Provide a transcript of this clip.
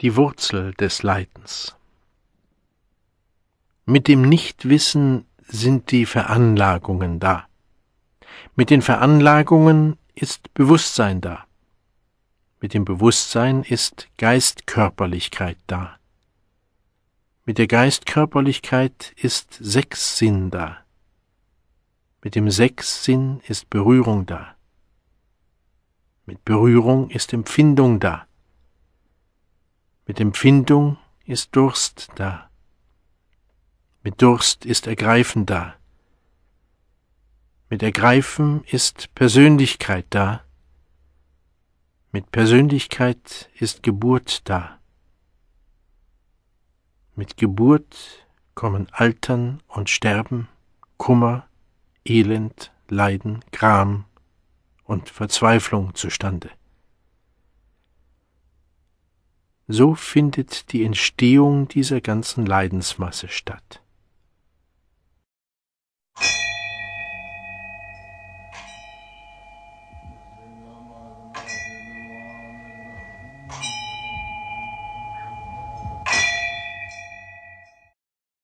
die Wurzel des Leidens. Mit dem Nichtwissen sind die Veranlagungen da. Mit den Veranlagungen ist Bewusstsein da. Mit dem Bewusstsein ist Geistkörperlichkeit da. Mit der Geistkörperlichkeit ist Sechssinn da. Mit dem Sechssinn ist Berührung da. Mit Berührung ist Empfindung da. Mit Empfindung ist Durst da. Mit Durst ist Ergreifen da. Mit Ergreifen ist Persönlichkeit da. Mit Persönlichkeit ist Geburt da. Mit Geburt kommen Altern und Sterben, Kummer, Elend, Leiden, Gram und Verzweiflung zustande. So findet die Entstehung dieser ganzen Leidensmasse statt.